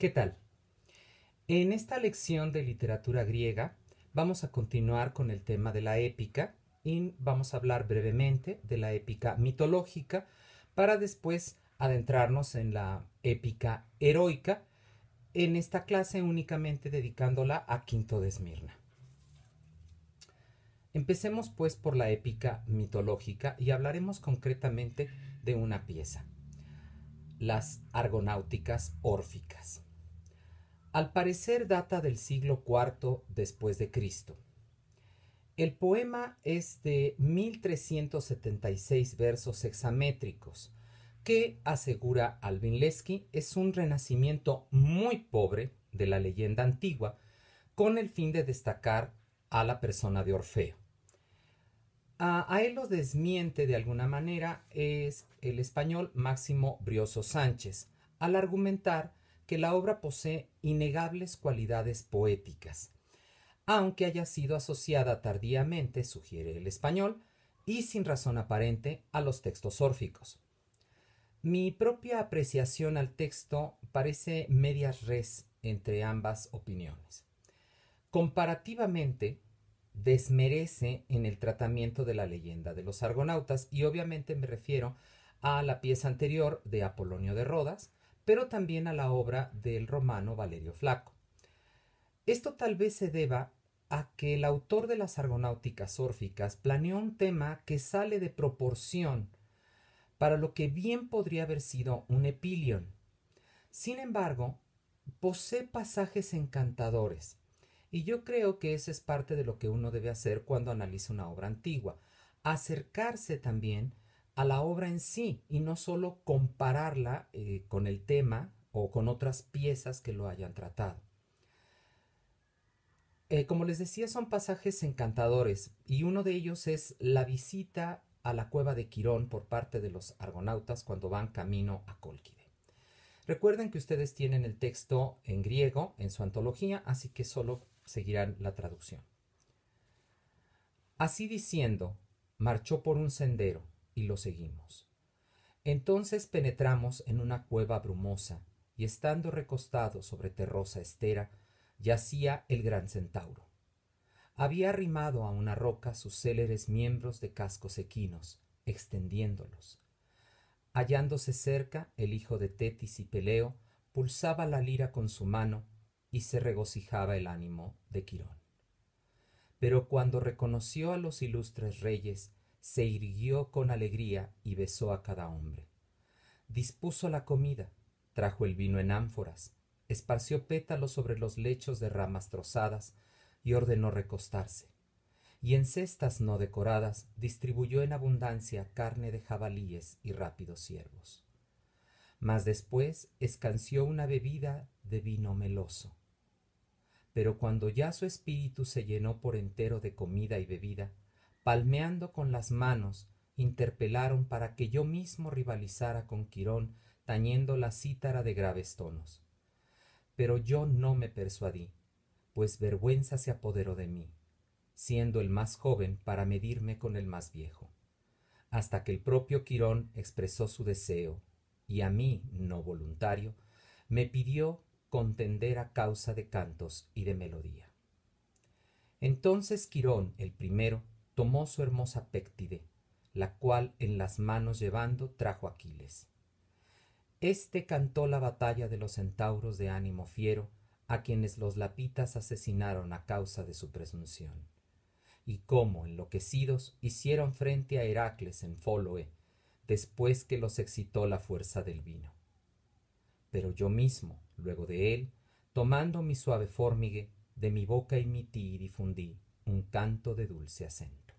¿Qué tal? En esta lección de literatura griega vamos a continuar con el tema de la épica y vamos a hablar brevemente de la épica mitológica para después adentrarnos en la épica heroica, en esta clase únicamente dedicándola a Quinto de Esmirna. Empecemos pues por la épica mitológica y hablaremos concretamente de una pieza, las argonáuticas órficas al parecer data del siglo IV después de Cristo. El poema es de 1376 versos hexamétricos, que, asegura Alvin Lesky, es un renacimiento muy pobre de la leyenda antigua, con el fin de destacar a la persona de Orfeo. A, a él lo desmiente de alguna manera es el español Máximo Brioso Sánchez, al argumentar que la obra posee innegables cualidades poéticas, aunque haya sido asociada tardíamente, sugiere el español, y sin razón aparente, a los textos órficos. Mi propia apreciación al texto parece medias res entre ambas opiniones. Comparativamente, desmerece en el tratamiento de la leyenda de los argonautas y obviamente me refiero a la pieza anterior de Apolonio de Rodas, pero también a la obra del romano Valerio Flaco. Esto tal vez se deba a que el autor de las Argonáuticas órficas planeó un tema que sale de proporción para lo que bien podría haber sido un epilion. Sin embargo, posee pasajes encantadores, y yo creo que eso es parte de lo que uno debe hacer cuando analiza una obra antigua, acercarse también a la obra en sí y no solo compararla eh, con el tema o con otras piezas que lo hayan tratado. Eh, como les decía, son pasajes encantadores y uno de ellos es la visita a la cueva de Quirón por parte de los argonautas cuando van camino a Colquide. Recuerden que ustedes tienen el texto en griego en su antología, así que solo seguirán la traducción. Así diciendo, marchó por un sendero y lo seguimos. Entonces penetramos en una cueva brumosa, y estando recostado sobre terrosa estera, yacía el gran centauro. Había arrimado a una roca sus céleres miembros de cascos equinos, extendiéndolos. Hallándose cerca, el hijo de Tetis y Peleo pulsaba la lira con su mano y se regocijaba el ánimo de Quirón. Pero cuando reconoció a los ilustres reyes se irguió con alegría y besó a cada hombre. Dispuso la comida, trajo el vino en ánforas, esparció pétalos sobre los lechos de ramas trozadas y ordenó recostarse. Y en cestas no decoradas distribuyó en abundancia carne de jabalíes y rápidos ciervos. Mas después escanció una bebida de vino meloso. Pero cuando ya su espíritu se llenó por entero de comida y bebida, palmeando con las manos, interpelaron para que yo mismo rivalizara con Quirón, tañendo la cítara de graves tonos. Pero yo no me persuadí, pues vergüenza se apoderó de mí, siendo el más joven para medirme con el más viejo, hasta que el propio Quirón expresó su deseo, y a mí, no voluntario, me pidió contender a causa de cantos y de melodía. Entonces Quirón, el primero, tomó su hermosa péctide, la cual en las manos llevando trajo Aquiles. Este cantó la batalla de los centauros de ánimo fiero, a quienes los lapitas asesinaron a causa de su presunción, y cómo, enloquecidos, hicieron frente a Heracles en Fóloe, después que los excitó la fuerza del vino. Pero yo mismo, luego de él, tomando mi suave fórmigue, de mi boca emití y difundí un canto de dulce acento.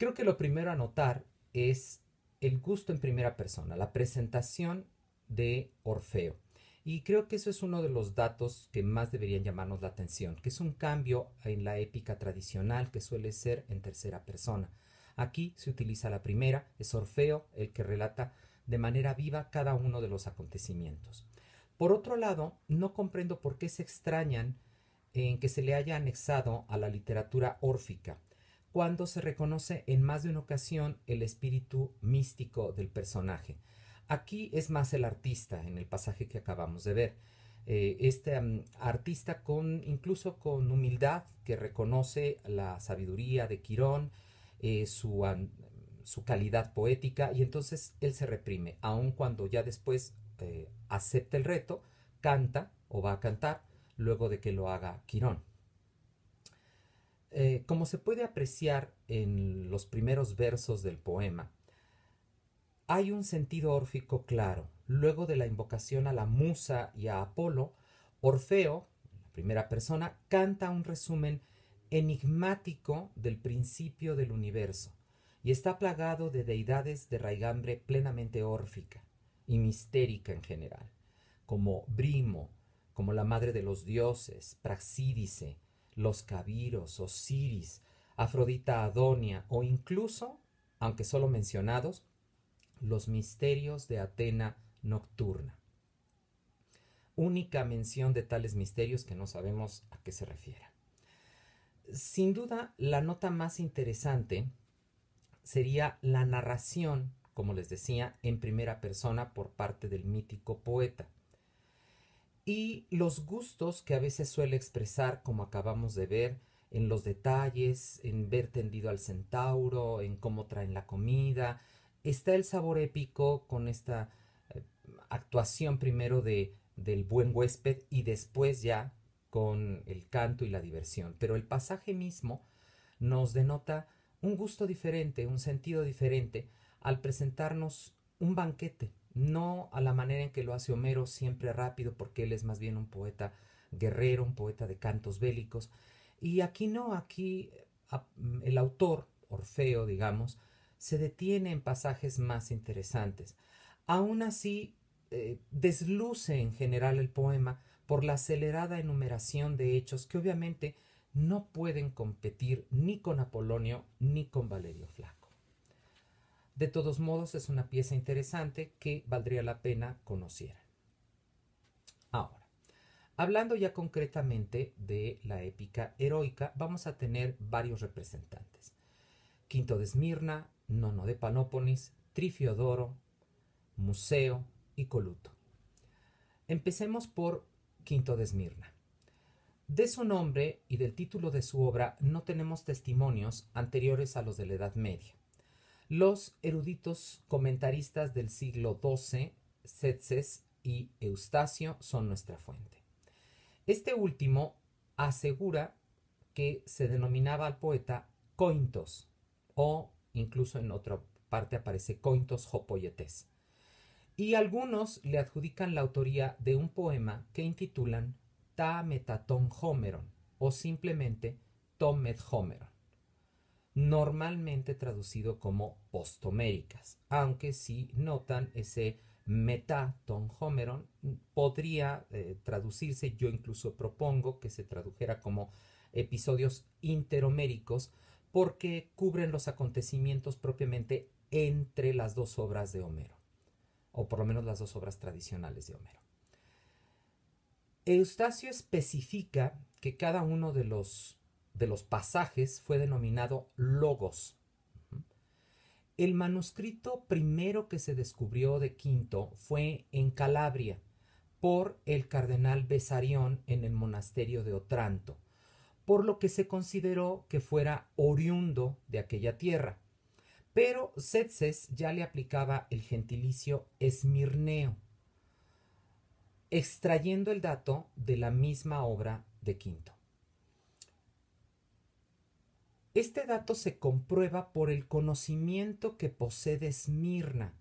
Creo que lo primero a notar es el gusto en primera persona, la presentación de Orfeo. Y creo que eso es uno de los datos que más deberían llamarnos la atención, que es un cambio en la épica tradicional que suele ser en tercera persona. Aquí se utiliza la primera, es Orfeo el que relata de manera viva cada uno de los acontecimientos. Por otro lado, no comprendo por qué se extrañan en que se le haya anexado a la literatura órfica, cuando se reconoce en más de una ocasión el espíritu místico del personaje. Aquí es más el artista en el pasaje que acabamos de ver. Eh, este mm, artista con incluso con humildad que reconoce la sabiduría de Quirón, eh, su, calidad poética y entonces él se reprime, aun cuando ya después eh, acepta el reto, canta o va a cantar luego de que lo haga Quirón. Eh, como se puede apreciar en los primeros versos del poema, hay un sentido órfico claro. Luego de la invocación a la musa y a Apolo, Orfeo, la primera persona, canta un resumen enigmático del principio del universo y está plagado de deidades de raigambre plenamente órfica y mistérica en general, como Brimo, como la madre de los dioses, Praxídice, los cabiros, Osiris, Afrodita Adonia o incluso, aunque solo mencionados, los misterios de Atena nocturna. Única mención de tales misterios que no sabemos a qué se refiere. Sin duda, la nota más interesante sería la narración, como les decía, en primera persona por parte del mítico poeta y los gustos que a veces suele expresar, como acabamos de ver, en los detalles, en ver tendido al centauro, en cómo traen la comida. Está el sabor épico con esta eh, actuación primero del buen huésped y después ya con el canto y la diversión. Pero el pasaje mismo nos denota un gusto diferente, un sentido diferente al presentarnos un banquete, no a la manera en que lo hace Homero, siempre rápido, porque él es más bien un poeta guerrero, un poeta de cantos bélicos. Y aquí no, aquí el autor, Orfeo, digamos, se detiene en pasajes más interesantes. Aún así, eh, desluce en general el poema por la acelerada enumeración de hechos que obviamente no pueden competir ni con Apolonio ni con Valerio Flaco. De todos modos, es una pieza interesante que valdría la pena conociera. Ahora, hablando ya concretamente de la épica heroica, vamos a tener varios representantes. Quinto de Esmirna, Nono de Panópolis, Trifiodoro, Museo y Coluto. Empecemos por Quinto de Esmirna. De su nombre y del título de su obra no tenemos testimonios anteriores a los de la Edad Media. Los eruditos comentaristas del siglo XII, Setses y Eustacio, son nuestra fuente. Este último asegura que se denominaba al poeta Cointos, o incluso en otra parte aparece Cointos Jopoyetes. Y algunos le adjudican la autoría de un poema que intitulan Ta Metaton Homeron, o simplemente Tomet Homeron normalmente traducido como postoméricas, aunque si notan ese metaton homeron podría eh, traducirse, yo incluso propongo que se tradujera como episodios interhoméricos porque cubren los acontecimientos propiamente entre las dos obras de Homero, o por lo menos las dos obras tradicionales de Homero. Eustacio especifica que cada uno de los de los pasajes fue denominado Logos. El manuscrito primero que se descubrió de Quinto fue en Calabria por el cardenal Besarión en el monasterio de Otranto, por lo que se consideró que fuera oriundo de aquella tierra. Pero Setses ya le aplicaba el gentilicio esmirneo, extrayendo el dato de la misma obra de Quinto. Este dato se comprueba por el conocimiento que posee Esmirna,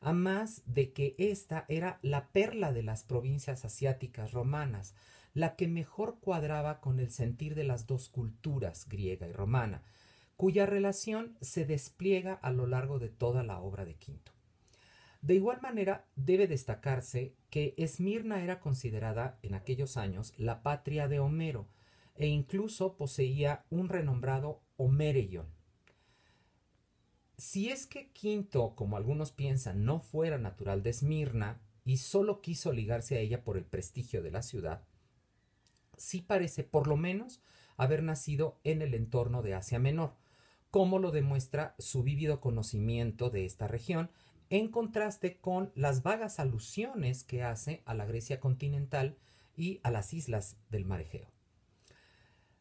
a más de que ésta era la perla de las provincias asiáticas romanas, la que mejor cuadraba con el sentir de las dos culturas, griega y romana, cuya relación se despliega a lo largo de toda la obra de Quinto. De igual manera, debe destacarse que Esmirna era considerada en aquellos años la patria de Homero, e incluso poseía un renombrado Homereion. Si es que Quinto, como algunos piensan, no fuera natural de Esmirna y solo quiso ligarse a ella por el prestigio de la ciudad, sí parece, por lo menos, haber nacido en el entorno de Asia Menor, como lo demuestra su vívido conocimiento de esta región, en contraste con las vagas alusiones que hace a la Grecia continental y a las islas del Mar Egeo.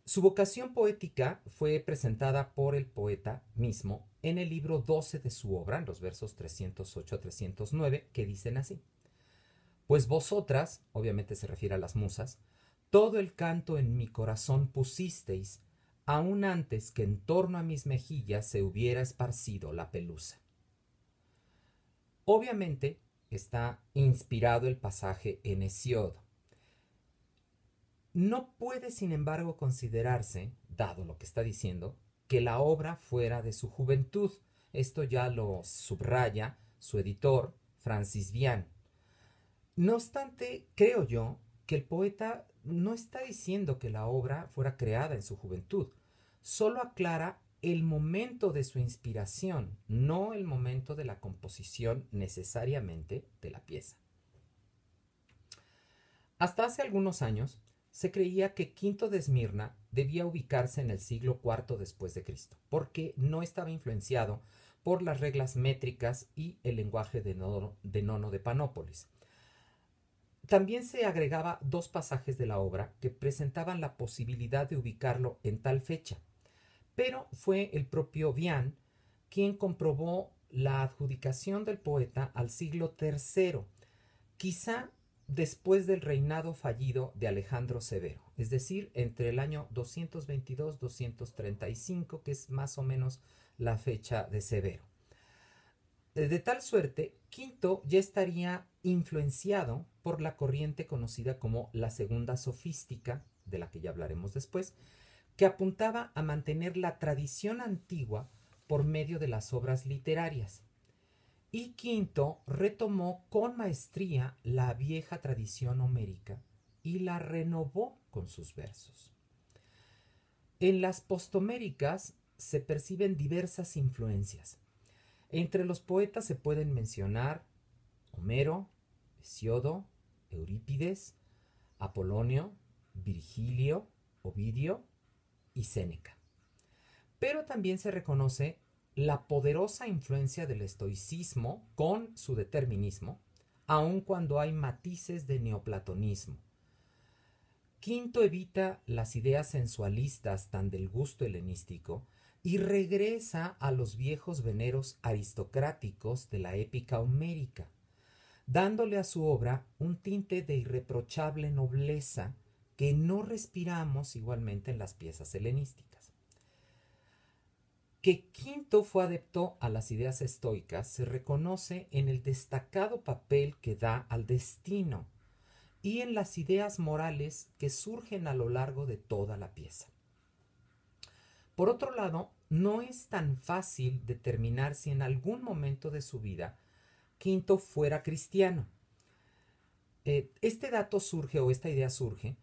Su vocación poética fue presentada por el poeta mismo en el libro 12 de su obra, en los versos 308 a 309, que dicen así. Pues vosotras, obviamente se refiere a las musas, todo el canto en mi corazón pusisteis, aun antes que en torno a mis mejillas se hubiera esparcido la pelusa. Obviamente está inspirado el pasaje en Hesiodo. No puede, sin embargo, considerarse, dado lo que está diciendo, que la obra fuera de su juventud. Esto ya lo subraya su editor, Francis Vian. No obstante, creo yo que el poeta no está diciendo que la obra fuera creada en su juventud, solo aclara el momento de su inspiración, no el momento de la composición necesariamente de la pieza. Hasta hace algunos años, se creía que Quinto de Esmirna debía ubicarse en el siglo IV después de Cristo, porque no estaba influenciado por las reglas métricas y el lenguaje de Nono de, Panópolis. También se agregaba dos pasajes de la obra que presentaban la posibilidad de ubicarlo en tal fecha, pero fue el propio Vian quien comprobó la adjudicación del poeta al siglo III. Quizá después del reinado fallido de Alejandro Severo, es decir, entre el año 222-235, que es más o menos la fecha de Severo. Eh, de tal suerte, Quinto ya estaría influenciado por la corriente conocida como la segunda sofística, de la que ya hablaremos después, que apuntaba a mantener la tradición antigua por medio de las obras literarias, y quinto, retomó con maestría la vieja tradición homérica y la renovó con sus versos. En las postoméricas se perciben diversas influencias. Entre los poetas se pueden mencionar Homero, Hesiodo, Eurípides, Apolonio, Virgilio, Ovidio y Séneca. Pero también se reconoce la poderosa influencia del estoicismo con su determinismo, aun cuando hay matices de neoplatonismo. Quinto evita las ideas sensualistas tan del gusto helenístico y regresa a los viejos veneros aristocráticos de la épica homérica, dándole a su obra un tinte de irreprochable nobleza que no respiramos igualmente en las piezas helenísticas que Quinto fue adepto a las ideas estoicas se reconoce en el destacado papel que da al destino y en las ideas morales que surgen a lo largo de toda la pieza. Por otro lado, no es tan fácil determinar si en algún momento de su vida Quinto fuera cristiano. Eh, este dato surge o esta idea surge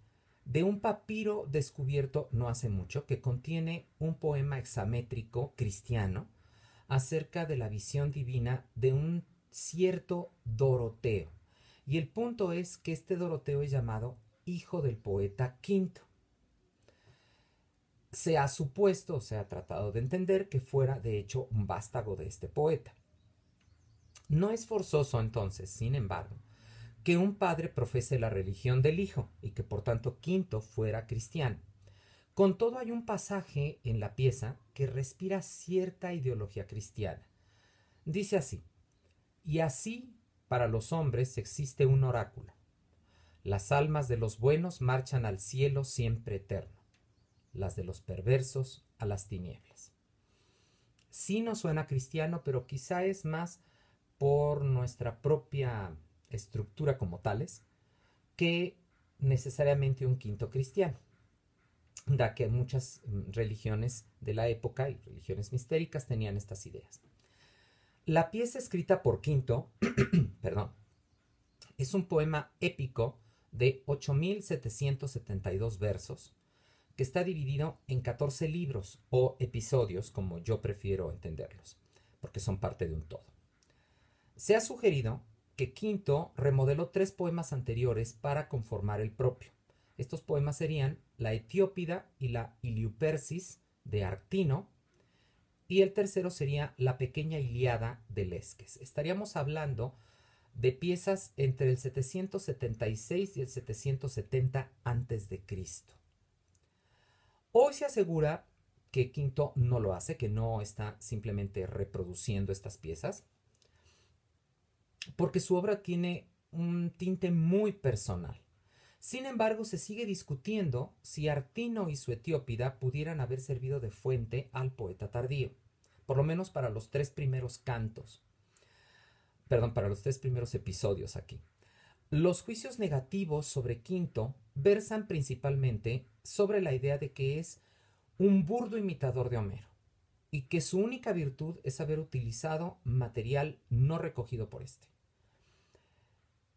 de un papiro descubierto no hace mucho que contiene un poema hexamétrico cristiano acerca de la visión divina de un cierto Doroteo. Y el punto es que este Doroteo es llamado hijo del poeta Quinto. Se ha supuesto, se ha tratado de entender que fuera de hecho un vástago de este poeta. No es forzoso entonces, sin embargo, que un padre profese la religión del hijo y que por tanto Quinto fuera cristiano. Con todo hay un pasaje en la pieza que respira cierta ideología cristiana. Dice así, y así para los hombres existe un oráculo. Las almas de los buenos marchan al cielo siempre eterno, las de los perversos a las tinieblas. Sí no suena cristiano, pero quizá es más por nuestra propia estructura como tales que necesariamente un quinto cristiano, da que muchas mm, religiones de la época y religiones mistéricas tenían estas ideas. La pieza escrita por Quinto, perdón, es un poema épico de 8.772 versos que está dividido en 14 libros o episodios, como yo prefiero entenderlos, porque son parte de un todo. Se ha sugerido Quinto remodeló tres poemas anteriores para conformar el propio. Estos poemas serían La Etiópida y la Iliupersis de Artino, y el tercero sería La Pequeña Iliada de Lesques. Estaríamos hablando de piezas entre el 776 y el 770 antes de Cristo. Hoy se asegura que Quinto no lo hace, que no está simplemente reproduciendo estas piezas, porque su obra tiene un tinte muy personal. Sin embargo, se sigue discutiendo si Artino y su Etiópida pudieran haber servido de fuente al poeta tardío, por lo menos para los tres primeros cantos, perdón, para los tres primeros episodios aquí. Los juicios negativos sobre Quinto versan principalmente sobre la idea de que es un burdo imitador de Homero y que su única virtud es haber utilizado material no recogido por este.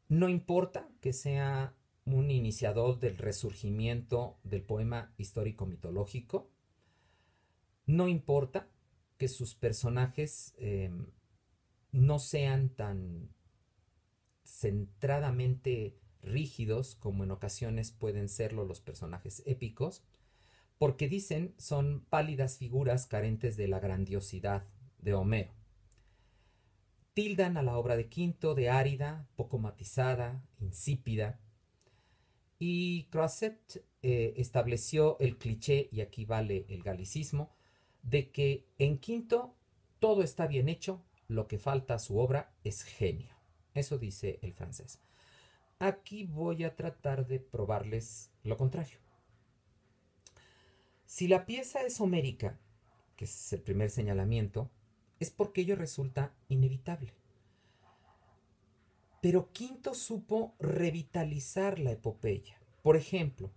No importa que sea un iniciador del resurgimiento del poema histórico-mitológico, no importa que sus personajes eh, no sean tan centradamente rígidos como en ocasiones pueden serlo los personajes épicos, porque dicen son pálidas figuras carentes de la grandiosidad de Homero tildan a la obra de Quinto de árida, poco matizada, insípida, y Croisset eh, estableció el cliché, y aquí vale el galicismo, de que en Quinto todo está bien hecho, lo que falta a su obra es genio. Eso dice el francés. Aquí voy a tratar de probarles lo contrario. Si la pieza es homérica, que es el primer señalamiento, es porque ello resulta inevitable. Pero Quinto supo revitalizar la epopeya. Por ejemplo,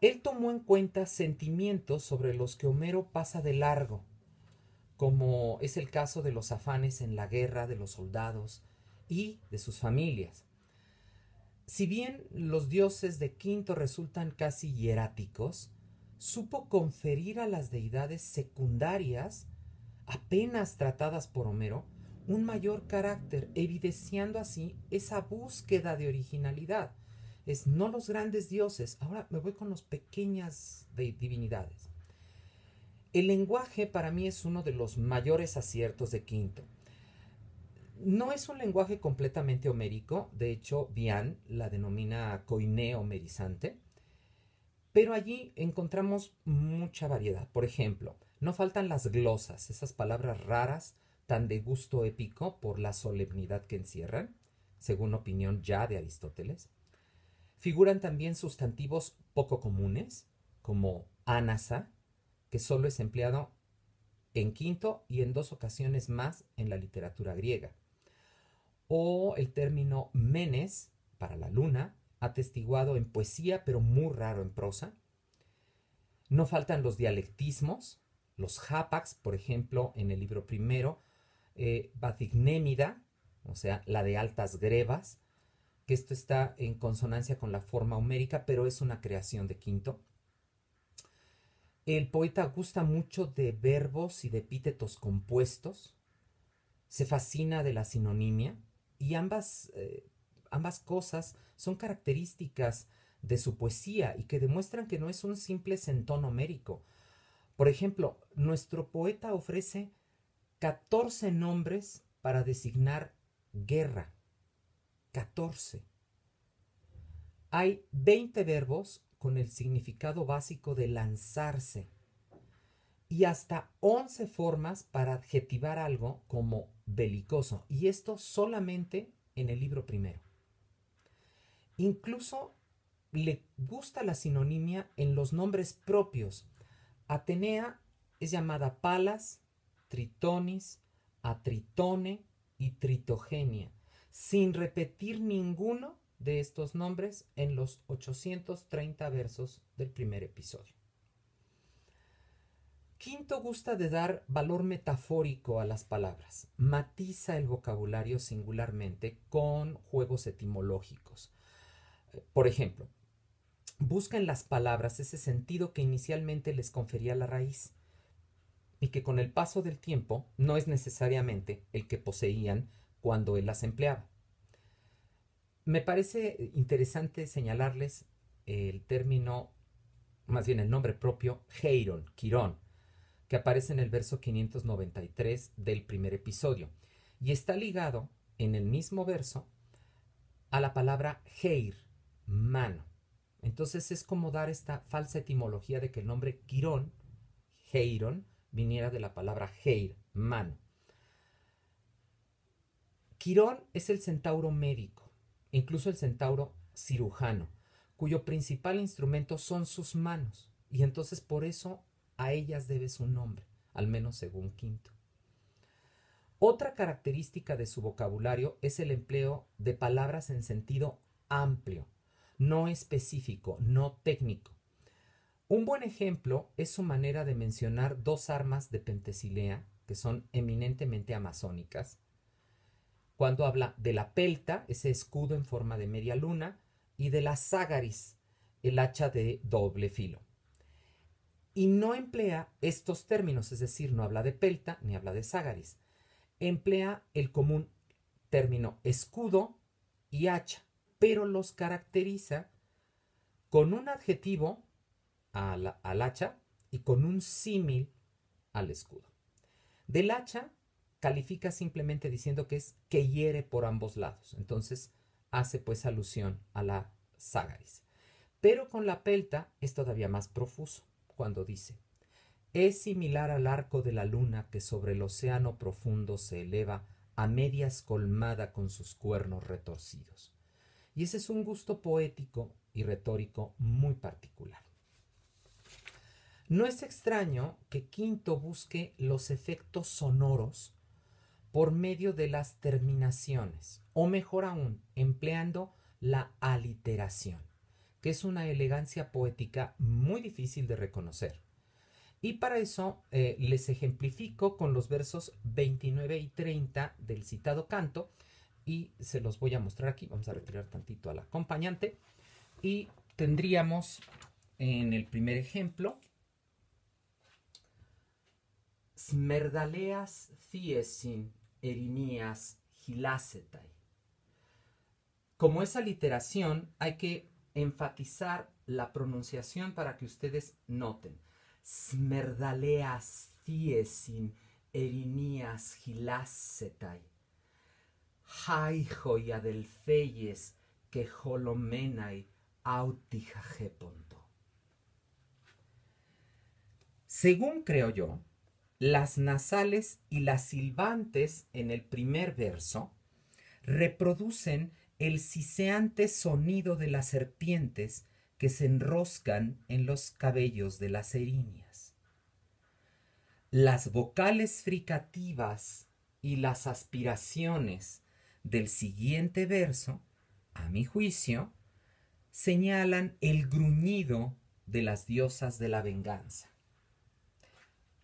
él tomó en cuenta sentimientos sobre los que Homero pasa de largo, como es el caso de los afanes en la guerra de los soldados y de sus familias. Si bien los dioses de Quinto resultan casi hieráticos, supo conferir a las deidades secundarias apenas tratadas por Homero, un mayor carácter, evidenciando así esa búsqueda de originalidad. Es no los grandes dioses, ahora me voy con las pequeñas de divinidades. El lenguaje para mí es uno de los mayores aciertos de Quinto. No es un lenguaje completamente homérico, de hecho, Bian la denomina coineo homerizante, pero allí encontramos mucha variedad. Por ejemplo, no faltan las glosas, esas palabras raras, tan de gusto épico por la solemnidad que encierran, según opinión ya de Aristóteles. Figuran también sustantivos poco comunes, como anasa, que solo es empleado en quinto y en dos ocasiones más en la literatura griega. O el término menes, para la luna, atestiguado en poesía, pero muy raro en prosa. No faltan los dialectismos, los Japax, por ejemplo, en el libro primero, eh, Batignémida, o sea, la de altas grebas, que esto está en consonancia con la forma homérica, pero es una creación de quinto. El poeta gusta mucho de verbos y de epítetos compuestos, se fascina de la sinonimia y ambas, eh, ambas cosas son características de su poesía y que demuestran que no es un simple sentón homérico, por ejemplo, nuestro poeta ofrece 14 nombres para designar guerra. 14. Hay 20 verbos con el significado básico de lanzarse y hasta 11 formas para adjetivar algo como belicoso. Y esto solamente en el libro primero. Incluso le gusta la sinonimia en los nombres propios, Atenea es llamada Palas, Tritonis, Atritone y Tritogenia, sin repetir ninguno de estos nombres en los 830 versos del primer episodio. Quinto gusta de dar valor metafórico a las palabras. Matiza el vocabulario singularmente con juegos etimológicos. Por ejemplo, Buscan en las palabras ese sentido que inicialmente les confería la raíz, y que con el paso del tiempo no es necesariamente el que poseían cuando él las empleaba. Me parece interesante señalarles el término, más bien el nombre propio, Heiron, Quirón, que aparece en el verso 593 del primer episodio, y está ligado en el mismo verso a la palabra Heir, mano entonces es como dar esta falsa etimología de que el nombre Quirón, Heiron, viniera de la palabra Heir, mano. Quirón es el centauro médico, incluso el centauro cirujano, cuyo principal instrumento son sus manos, y entonces por eso a ellas debe su nombre, al menos según Quinto. Otra característica de su vocabulario es el empleo de palabras en sentido amplio, no específico, no técnico. Un buen ejemplo es su manera de mencionar dos armas de Pentesilea, que son eminentemente amazónicas, cuando habla de la pelta, ese escudo en forma de media luna, y de la zágaris, el hacha de doble filo. Y no emplea estos términos, es decir, no habla de pelta ni habla de zágaris. Emplea el común término escudo y hacha pero los caracteriza con un adjetivo al, hacha y con un símil al escudo. Del hacha califica simplemente diciendo que es que hiere por ambos lados. Entonces hace pues alusión a la Zágaris. Pero con la pelta es todavía más profuso cuando dice, es similar al arco de la luna que sobre el océano profundo se eleva a medias colmada con sus cuernos retorcidos. Y ese es un gusto poético y retórico muy particular. No es extraño que Quinto busque los efectos sonoros por medio de las terminaciones, o mejor aún, empleando la aliteración, que es una elegancia poética muy difícil de reconocer. Y para eso eh, les ejemplifico con los versos 29 y 30 del citado canto, y se los voy a mostrar aquí. Vamos a retirar tantito al acompañante y tendríamos en el primer ejemplo Smerdaleas thiesin erinias gilacetai. Como es aliteración, hay que enfatizar la pronunciación para que ustedes noten. Smerdaleas thiesin erinias gilacetai joya del feyes que holomenai autijajepondo. Según creo yo, las nasales y las silbantes en el primer verso reproducen el siseante sonido de las serpientes que se enroscan en los cabellos de las erinias. Las vocales fricativas y las aspiraciones del siguiente verso, a mi juicio, señalan el gruñido de las diosas de la venganza.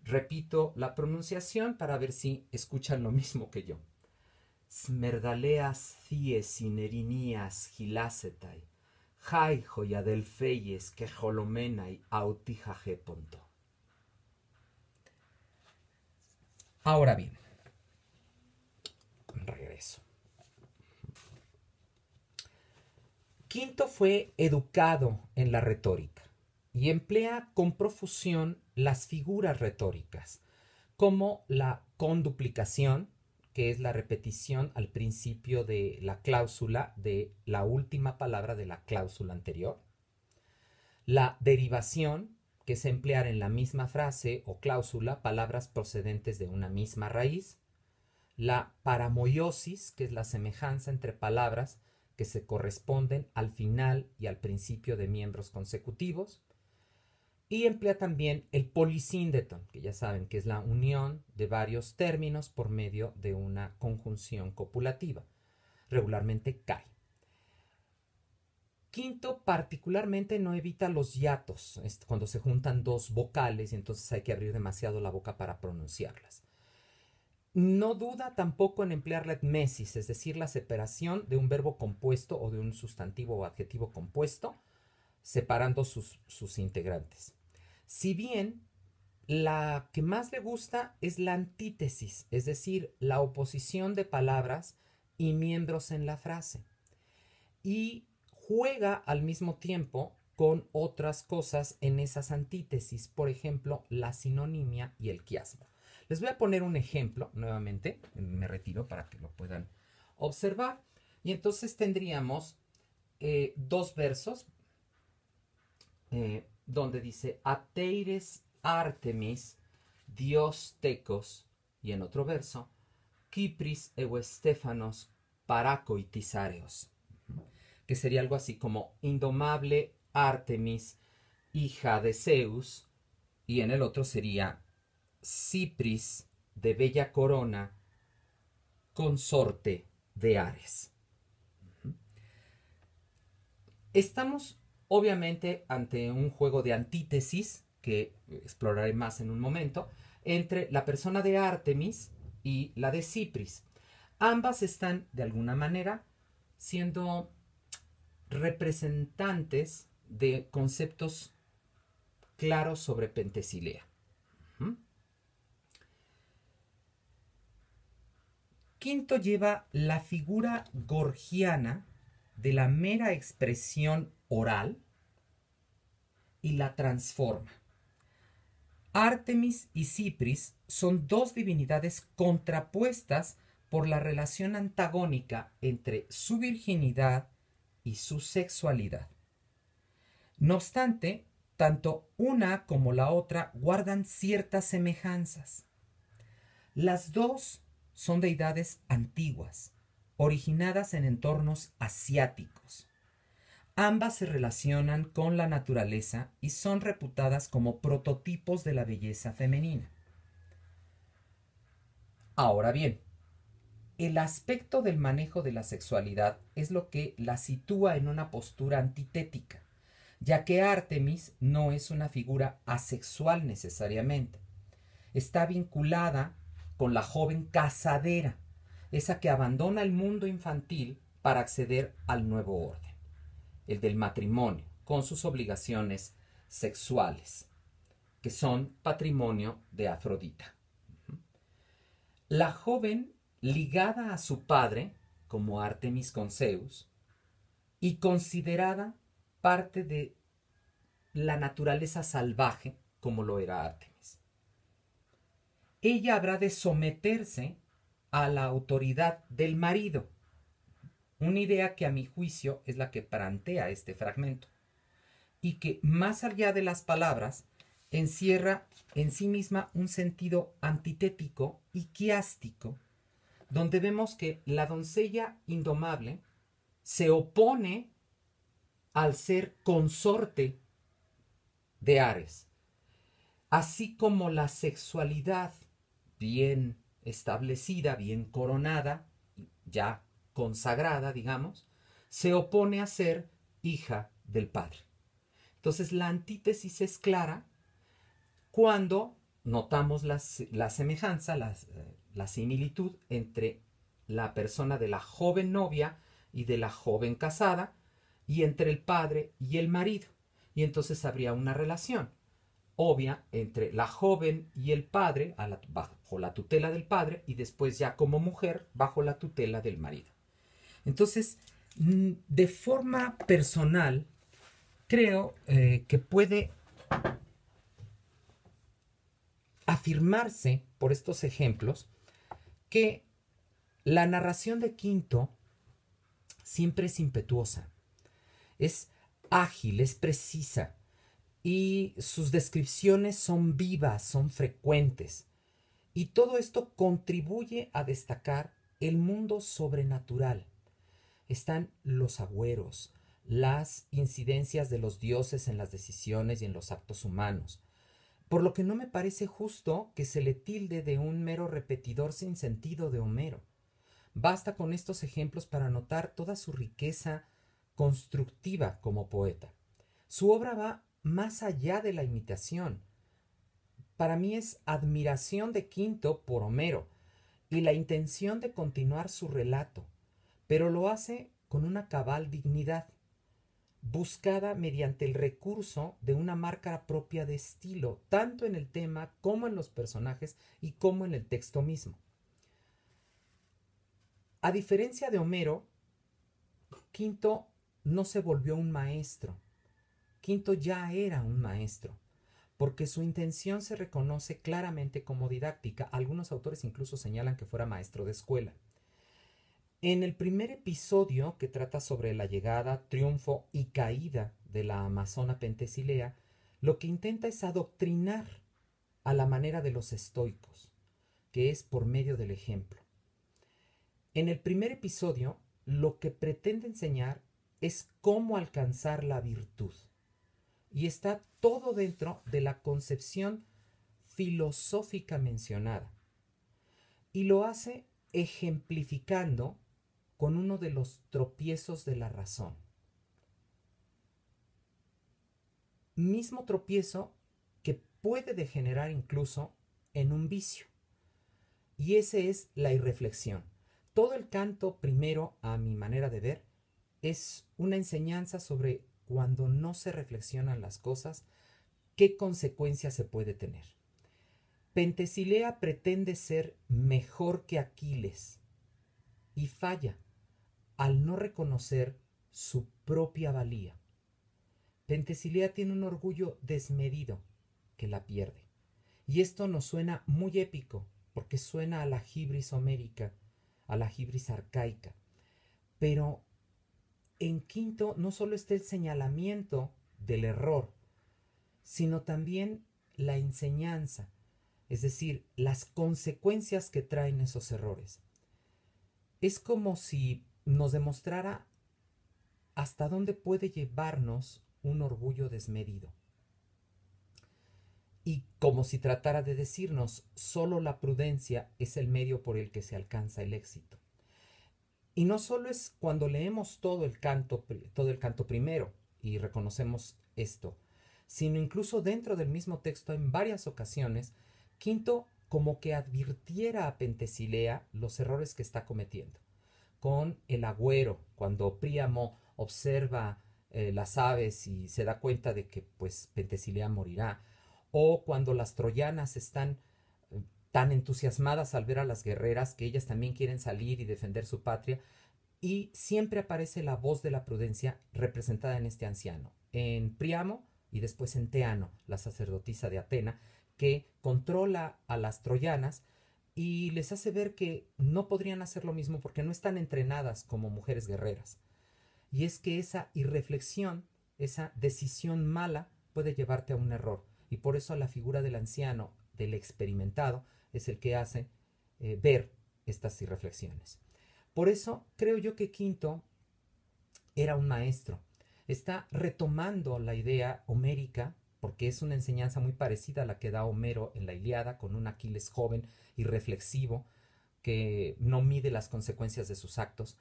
Repito la pronunciación para ver si escuchan lo mismo que yo. Smerdaleas cies inerinias gilacetai, jai joyadelfeyes quejolomenai autijaje ponto. Ahora bien, regreso. Quinto fue educado en la retórica y emplea con profusión las figuras retóricas, como la conduplicación, que es la repetición al principio de la cláusula de la última palabra de la cláusula anterior, la derivación, que es emplear en la misma frase o cláusula palabras procedentes de una misma raíz, la paramoiosis, que es la semejanza entre palabras que se corresponden al final y al principio de miembros consecutivos. Y emplea también el polisíndeton, que ya saben que es la unión de varios términos por medio de una conjunción copulativa. Regularmente cae. Quinto, particularmente no evita los hiatos, cuando se juntan dos vocales y entonces hay que abrir demasiado la boca para pronunciarlas. No duda tampoco en emplear la etmesis, es decir, la separación de un verbo compuesto o de un sustantivo o adjetivo compuesto, separando sus, sus integrantes. Si bien la que más le gusta es la antítesis, es decir, la oposición de palabras y miembros en la frase. Y juega al mismo tiempo con otras cosas en esas antítesis, por ejemplo, la sinonimia y el quiasmo. Les voy a poner un ejemplo nuevamente, me retiro para que lo puedan observar. Y entonces tendríamos eh, dos versos eh, donde dice, Ateires Artemis, Dios Tecos, y en otro verso, Kipris Euestéfanos, paracoitisareos que sería algo así como Indomable Artemis, hija de Zeus, y en el otro sería Cipris de Bella Corona, consorte de Ares. Estamos obviamente ante un juego de antítesis que exploraré más en un momento, entre la persona de Artemis y la de Cipris. Ambas están, de alguna manera, siendo representantes de conceptos claros sobre Pentesilea. Quinto lleva la figura gorgiana de la mera expresión oral y la transforma. Artemis y Cipris son dos divinidades contrapuestas por la relación antagónica entre su virginidad y su sexualidad. No obstante, tanto una como la otra guardan ciertas semejanzas. Las dos son deidades antiguas, originadas en entornos asiáticos. Ambas se relacionan con la naturaleza y son reputadas como prototipos de la belleza femenina. Ahora bien, el aspecto del manejo de la sexualidad es lo que la sitúa en una postura antitética, ya que Artemis no es una figura asexual necesariamente. Está vinculada con la joven casadera, esa que abandona el mundo infantil para acceder al nuevo orden, el del matrimonio, con sus obligaciones sexuales, que son patrimonio de Afrodita. La joven ligada a su padre, como Artemis con Zeus, y considerada parte de la naturaleza salvaje como lo era Artemis ella habrá de someterse a la autoridad del marido. Una idea que a mi juicio es la que plantea este fragmento y que más allá de las palabras encierra en sí misma un sentido antitético y quiástico, donde vemos que la doncella indomable se opone al ser consorte de Ares, así como la sexualidad bien establecida, bien coronada, ya consagrada, digamos, se opone a ser hija del Padre. Entonces la antítesis es clara cuando notamos la, semejanza, la, similitud entre la persona de la joven novia y de la joven casada, y entre el padre y el marido. Y entonces habría una relación obvia entre la joven y el padre, a la, la tutela del padre y después ya como mujer bajo la tutela del marido. Entonces, mm, de forma personal, creo eh, que puede afirmarse por estos ejemplos que la narración de Quinto siempre es impetuosa, es ágil, es precisa y sus descripciones son vivas, son frecuentes. Y todo esto contribuye a destacar el mundo sobrenatural. Están los agüeros, las incidencias de los dioses en las decisiones y en los actos humanos, por lo que no me parece justo que se le tilde de un mero repetidor sin sentido de Homero. Basta con estos ejemplos para notar toda su riqueza constructiva como poeta. Su obra va más allá de la imitación, para mí es admiración de Quinto por Homero y la intención de continuar su relato, pero lo hace con una cabal dignidad, buscada mediante el recurso de una marca propia de estilo, tanto en el tema como en los personajes y como en el texto mismo. A diferencia de Homero, Quinto no se volvió un maestro. Quinto ya era un maestro porque su intención se reconoce claramente como didáctica. Algunos autores incluso señalan que fuera maestro de escuela. En el primer episodio, que trata sobre la llegada, triunfo y caída de la Amazona Pentesilea, lo que intenta es adoctrinar a la manera de los estoicos, que es por medio del ejemplo. En el primer episodio, lo que pretende enseñar es cómo alcanzar la virtud y está todo dentro de la concepción filosófica mencionada. Y lo hace ejemplificando con uno de los tropiezos de la razón. Mismo tropiezo que puede degenerar incluso en un vicio. Y ese es la irreflexión. Todo el canto primero, a mi manera de ver, es una enseñanza sobre cuando no se reflexionan las cosas, ¿qué consecuencias se puede tener? Pentesilea pretende ser mejor que Aquiles y falla al no reconocer su propia valía. Pentesilea tiene un orgullo desmedido que la pierde. Y esto nos suena muy épico, porque suena a la gibris homérica, a la gibris arcaica. Pero en quinto no solo está el señalamiento del error, sino también la enseñanza, es decir, las consecuencias que traen esos errores. Es como si nos demostrara hasta dónde puede llevarnos un orgullo desmedido. Y como si tratara de decirnos, solo la prudencia es el medio por el que se alcanza el éxito. Y no solo es cuando leemos todo el canto, todo el canto primero y reconocemos esto, sino incluso dentro del mismo texto en varias ocasiones, Quinto como que advirtiera a Pentesilea los errores que está cometiendo. Con el agüero, cuando Príamo observa eh, las aves y se da cuenta de que pues Pentesilea morirá, o cuando las troyanas están tan entusiasmadas al ver a las guerreras que ellas también quieren salir y defender su patria. Y siempre aparece la voz de la prudencia representada en este anciano, en Priamo y después en Teano, la sacerdotisa de Atena, que controla a las troyanas y les hace ver que no podrían hacer lo mismo porque no están entrenadas como mujeres guerreras. Y es que esa irreflexión, esa decisión mala, puede llevarte a un error. Y por eso la figura del anciano, del experimentado, es el que hace eh, ver estas irreflexiones. Por eso creo yo que Quinto era un maestro. Está retomando la idea homérica, porque es una enseñanza muy parecida a la que da Homero en la Iliada, con un Aquiles joven y reflexivo que no mide las consecuencias de sus actos.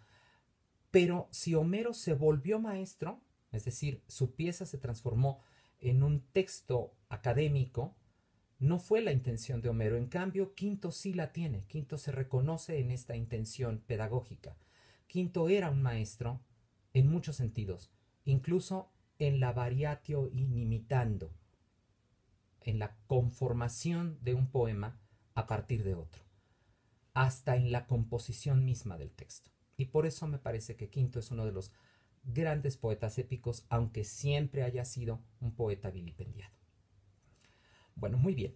Pero si Homero se volvió maestro, es decir, su pieza se transformó en un texto académico, no fue la intención de Homero, en cambio, Quinto sí la tiene, Quinto se reconoce en esta intención pedagógica. Quinto era un maestro en muchos sentidos, incluso en la variatio inimitando, en la conformación de un poema a partir de otro, hasta en la composición misma del texto. Y por eso me parece que Quinto es uno de los grandes poetas épicos, aunque siempre haya sido un poeta vilipendiado. Bueno, muy bien.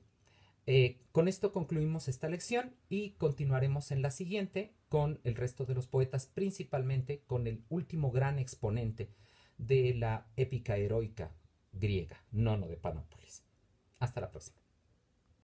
Eh, con esto concluimos esta lección y continuaremos en la siguiente con el resto de los poetas, principalmente con el último gran exponente de la épica heroica griega, Nono de Panópolis. Hasta la próxima.